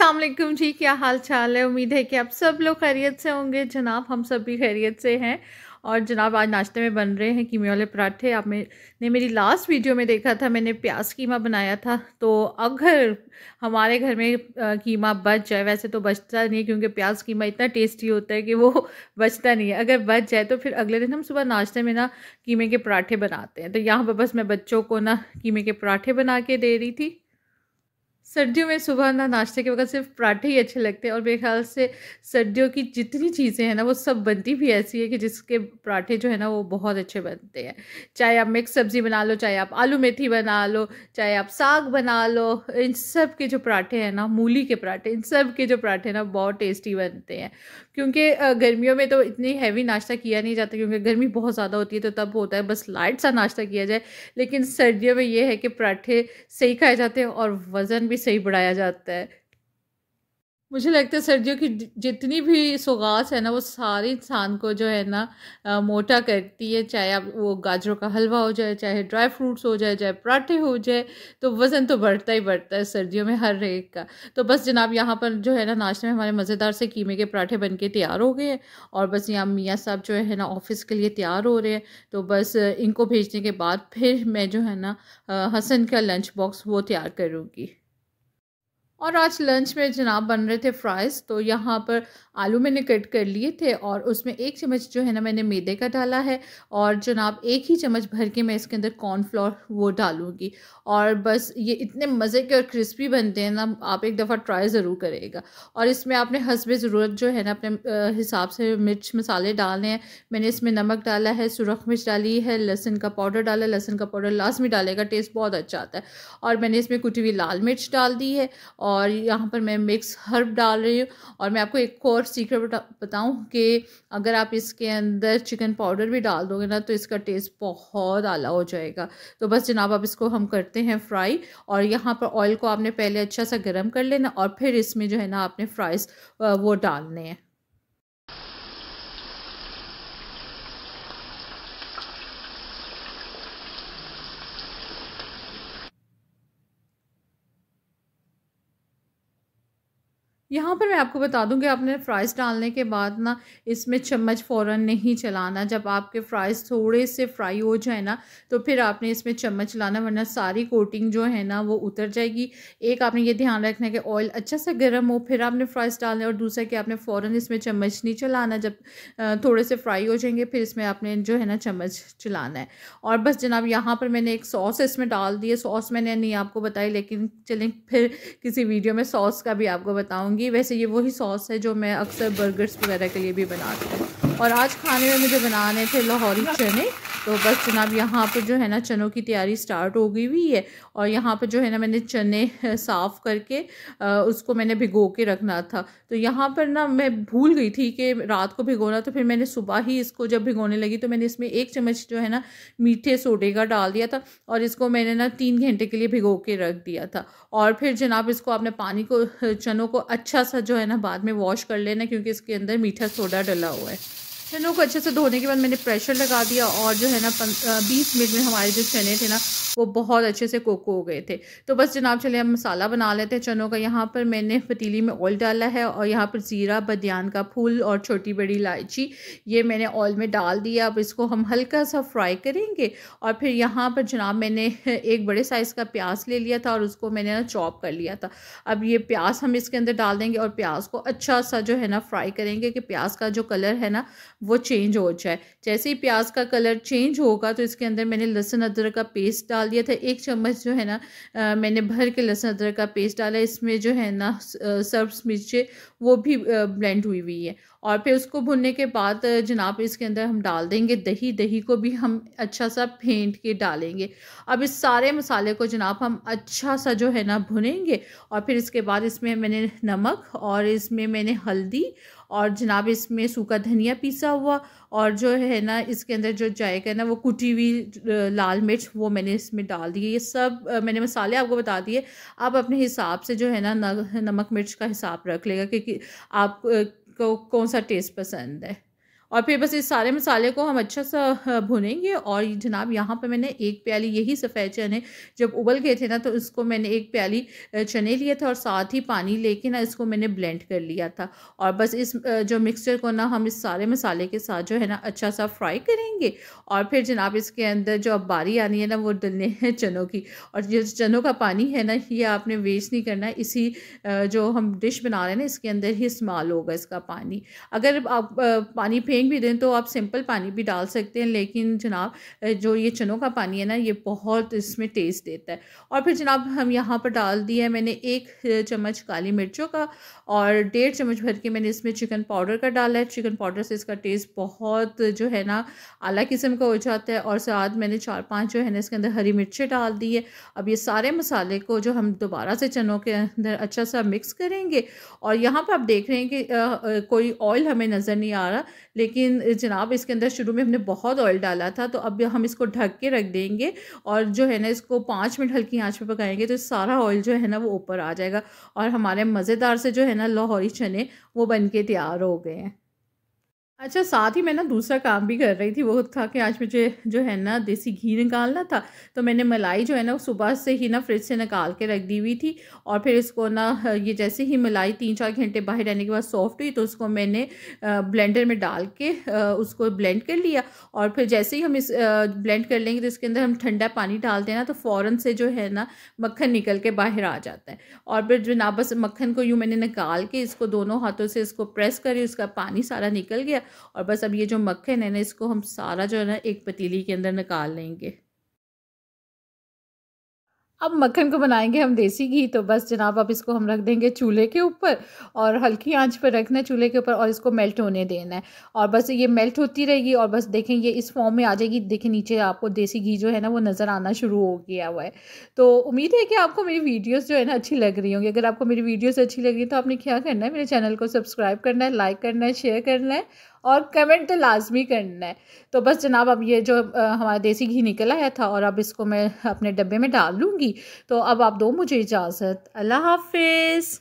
असलम जी क्या हाल चाल है उम्मीद है कि आप सब लोग खैरियत से होंगे जनाब हम सब भी खैरियत से हैं और जनाब आज नाश्ते में बन रहे हैं कीमे वाले पराठे आप ने मेरी लास्ट वीडियो में देखा था मैंने प्याज कीमा बनाया था तो अगर हमारे घर में कीमा बच जाए वैसे तो बचता नहीं है क्योंकि प्याज कीमा इतना टेस्टी होता है कि वो बचता नहीं है अगर बच जाए तो फिर अगले दिन हम सुबह नाश्ते में ना कीमे के पराठे बनाते हैं तो यहाँ पर बस मैं बच्चों को ना कीमे के पराठे बना के दे रही थी सर्दियों में सुबह ना नाश्ते के वक्त सिर्फ पराठे ही अच्छे लगते हैं और मेरे ख्याल से सर्दियों की जितनी चीज़ें हैं ना वो सब बनती भी ऐसी है कि जिसके पराठे जो है ना वो बहुत अच्छे बनते हैं चाहे आप मिक्स सब्ज़ी बना लो चाहे आप आलू मेथी बना लो चाहे आप साग बना लो इन सब के जो पराठे हैं ना मूली के पराठे इन सब के जो पराठे हैं ना बहुत टेस्टी बनते हैं क्योंकि गर्मियों में तो इतनी हैवी नाश्ता किया नहीं जाता क्योंकि गर्मी बहुत ज़्यादा होती है तो तब होता है बस लाइट सा नाश्ता किया जाए लेकिन सर्दियों में ये है कि पराठे सही खाए जाते हैं और वज़न भी सही बढ़ाया जाता है मुझे लगता है सर्दियों की जितनी भी सौगात है ना वो सारे इंसान को जो है ना आ, मोटा करती है चाहे आप वो गाजरों का हलवा हो जाए चाहे ड्राई फ्रूट्स हो जाए चाहे पराठे हो जाए तो वज़न तो बढ़ता ही बढ़ता है सर्दियों में हर एक का तो बस जनाब यहाँ पर जो है ना नाश्ते में हमारे मज़ेदार से कीमे के पराठे बन के तैयार हो गए हैं और बस यहाँ मियाँ साहब जो है ना ऑफ़िस के लिए तैयार हो रहे हैं तो बस इनको भेजने के बाद फिर मैं जो है ना हसन का लंच बॉक्स वो तैयार करूँगी और आज लंच में जनाब बन रहे थे फ्राइज़ तो यहाँ पर आलू मैंने कट कर लिए थे और उसमें एक चम्मच जो है ना मैंने मैदे का डाला है और जनाब एक ही चम्मच भर के मैं इसके अंदर कॉर्नफ्लोर वो डालूँगी और बस ये इतने मज़े के और क्रिस्पी बनते हैं ना आप एक दफ़ा ट्राई ज़रूर करेगा और इसमें आपने हसब ज़रूरत जो है ना अपने हिसाब से मिर्च मसाले डालने हैं मैंने इसमें नमक डाला है सुरख मिर्च डाली है लहसुन का पाउडर डाला लहसुन का पाउडर लाजमी डालेगा टेस्ट बहुत अच्छा आता है और मैंने इसमें कुटी हुई लाल मिर्च डाल दी है और और यहाँ पर मैं मिक्स हर्ब डाल रही हूँ और मैं आपको एक और सीक्रेट बताऊँ कि अगर आप इसके अंदर चिकन पाउडर भी डाल दोगे ना तो इसका टेस्ट बहुत आला हो जाएगा तो बस जनाब आप इसको हम करते हैं फ्राई और यहाँ पर ऑयल को आपने पहले अच्छा सा गर्म कर लेना और फिर इसमें जो है ना आपने फ्राइज़ वो डालने हैं यहाँ पर मैं आपको बता दूँ कि आपने फ्राइज़ डालने के बाद ना इसमें चम्मच फ़ौर नहीं चलाना जब आपके फ्राइज़ थोड़े से फ्राई हो जाए ना तो फिर आपने इसमें चम्मच लाना वरना सारी कोटिंग जो है ना वो उतर जाएगी एक आपने ये ध्यान रखना है कि ऑयल अच्छा सा गर्म हो फिर आपने फ्राइज़ डालने और दूसरा कि आपने फ़ौर इसमें चम्मच नहीं चलाना जब थोड़े से फ्राई हो जाएंगे फिर इसमें आपने जो है ना चम्मच चलाना है और बस जनाब यहाँ पर मैंने एक सॉस इसमें डाल दिया सॉस मैंने नहीं आपको बताई लेकिन चलें फिर किसी वीडियो में सॉस का भी आपको बताऊँगी बनाऊंगी वैसे ये वही सॉस है जो मैं अक्सर बर्गर्स वगैरह के लिए भी बनाती हूँ और आज खाने में मुझे बनाने थे लाहौरी चने तो बस जनाब यहाँ पर जो है ना चनों की तैयारी स्टार्ट हो गई हुई है और यहाँ पर जो है ना मैंने चने साफ़ करके उसको मैंने भिगो के रखना था तो यहाँ पर ना मैं भूल गई थी कि रात को भिगोना तो फिर मैंने सुबह ही इसको जब भिगोने लगी तो मैंने इसमें एक चम्मच जो है ना मीठे सोडे का डाल दिया था और इसको मैंने ना तीन घंटे के लिए भिगो के रख दिया था और फिर जनाब इसको आपने पानी को चनों को अच्छा सा जो है ना बाद में वॉश कर लेना क्योंकि इसके अंदर मीठा सोडा डला हुआ है चनों को अच्छे से धोने के बाद मैंने प्रेशर लगा दिया और जो है ना बीस मिनट में हमारे जो चने थे ना वो बहुत अच्छे से कोक हो गए थे तो बस जनाब चले हम मसाला बना लेते हैं चनों का यहाँ पर मैंने पतीली में ऑयल डाला है और यहाँ पर ज़ीरा बदयान का फूल और छोटी बड़ी इलायची ये मैंने ऑयल में डाल दिया अब इसको हम हल्का सा फ्राई करेंगे और फिर यहाँ पर जनाब मैंने एक बड़े साइज़ का प्याज ले लिया था और उसको मैंने ना चॉप कर लिया था अब ये प्याज हम इसके अंदर डाल देंगे और प्याज को अच्छा सा जो है ना फ्राई करेंगे कि प्याज का जो कलर है ना वो चेंज हो जाए जैसे ही प्याज का कलर चेंज होगा तो इसके अंदर मैंने लहसुन अदरक का पेस्ट डाल दिया था एक चम्मच जो है ना मैंने भर के लहसुन अदरक का पेस्ट डाला इसमें जो है ना सर्ब्स मिर्चें वो भी ब्लेंड हुई हुई है और फिर उसको भुनने के बाद जनाब इसके अंदर हम डाल देंगे दही दही को भी हम अच्छा सा फेंट के डालेंगे अब इस सारे मसाले को जनाब हम अच्छा सा जो है ना भुनेंगे और फिर इसके बाद इसमें मैंने नमक और इसमें मैंने हल्दी और जनाब इसमें सूखा धनिया पीसा हुआ और जो है ना इसके अंदर जो जाएगा ना वो कुटी हुई लाल मिर्च वो मैंने इसमें डाल दी ये सब मैंने मसाले आपको बता दिए आप अपने हिसाब से जो है ना नमक मिर्च का हिसाब रख लेगा कि, आपको कौन सा टेस्ट पसंद है और फिर बस इस सारे मसाले को हम अच्छा सा भुनेंगे और जनाब यहाँ पर मैंने एक प्याली यही सफ़ेद चने जब उबल गए थे ना तो इसको मैंने एक प्याली चने लिए थे और साथ ही पानी लेके ना इसको मैंने ब्लेंड कर लिया था और बस इस जो मिक्सचर को ना हम इस सारे मसाले के साथ जो है ना अच्छा सा फ्राई करेंगे और फिर जनाब इसके अंदर जो अब बारी आनी है ना वो डलने हैं चनों की और जो चनों का पानी है ना ये आपने वेस्ट नहीं करना इसी जो हम डिश बना रहे हैं ना इसके अंदर ही इस्तेमाल होगा इसका पानी अगर आप पानी फेंक फेंक भी दें तो आप सिंपल पानी भी डाल सकते हैं लेकिन जनाब जो ये चनों का पानी है ना ये बहुत इसमें टेस्ट देता है और फिर जनाब हम यहाँ पर डाल दिया है मैंने एक चम्मच काली मिर्चों का और डेढ़ चम्मच भर के मैंने इसमें चिकन पाउडर का डाला है चिकन पाउडर से इसका टेस्ट बहुत जो है ना आला किस्म का हो जाता है और साथ मैंने चार पाँच जो है ना इसके अंदर हरी मिर्चें डाल दी है अब ये सारे मसाले को जो हम दोबारा से चनों के अंदर अच्छा सा मिक्स करेंगे और यहाँ पर आप देख रहे हैं कि कोई ऑयल हमें नज़र नहीं आ रहा लेकिन लेकिन जनाब इसके अंदर शुरू में हमने बहुत ऑयल डाला था तो अब हम इसको ढक के रख देंगे और जो है ना इसको पाँच मिनट हल्की आँच पर पकाएंगे तो सारा ऑयल जो है ना वो ऊपर आ जाएगा और हमारे मज़ेदार से जो है ना लाहौरी चने वो बन के तैयार हो गए हैं अच्छा साथ ही मैं ना दूसरा काम भी कर रही थी वो था कि आज मुझे जो है ना देसी घी निकालना था तो मैंने मलाई जो है ना सुबह से ही ना फ्रिज से निकाल के रख दी हुई थी और फिर इसको ना ये जैसे ही मलाई तीन चार घंटे बाहर रहने के बाद सॉफ्ट हुई तो उसको मैंने ब्लेंडर में डाल के उसको ब्लेंड कर लिया और फिर जैसे ही हम इस ब्लेंड कर लेंगे तो इसके अंदर हम ठंडा पानी डाल देना तो फ़ौर से जो है ना मक्खन निकल के बाहर आ जाता है और फिर जो ना बस मक्खन को यूँ मैंने निकाल के इसको दोनों हाथों से इसको प्रेस करी उसका पानी सारा निकल गया और बस अब ये जो मक्खन है ना इसको हम सारा जो है ना एक पतीली के अंदर निकाल लेंगे अब मक्खन को बनाएंगे हम देसी घी तो बस जनाब अब इसको हम रख देंगे चूल्हे के ऊपर और हल्की आंच पर रखना है चूल्हे के ऊपर और इसको मेल्ट होने देना है और बस ये मेल्ट होती रहेगी और बस देखें ये इस फॉर्म में आ जाएगी देखें नीचे आपको देसी घी जो है ना वो नज़र आना शुरू हो गया हुआ है तो उम्मीद है कि आपको मेरी वीडियोज़ जो है ना अच्छी लग रही होंगी अगर आपको मेरी वीडियोज़ अच्छी लग रही तो आपने क्या करना है मेरे चैनल को सब्सक्राइब करना है लाइक करना है शेयर करना है और कमेंट तो लाजमी करना है तो बस जनाब अब ये जो हमारा देसी घी निकल आया था और अब इसको मैं अपने डब्बे में डाल लूँगी तो अब आप दो मुझे इजाज़त अल्लाह हाफिज़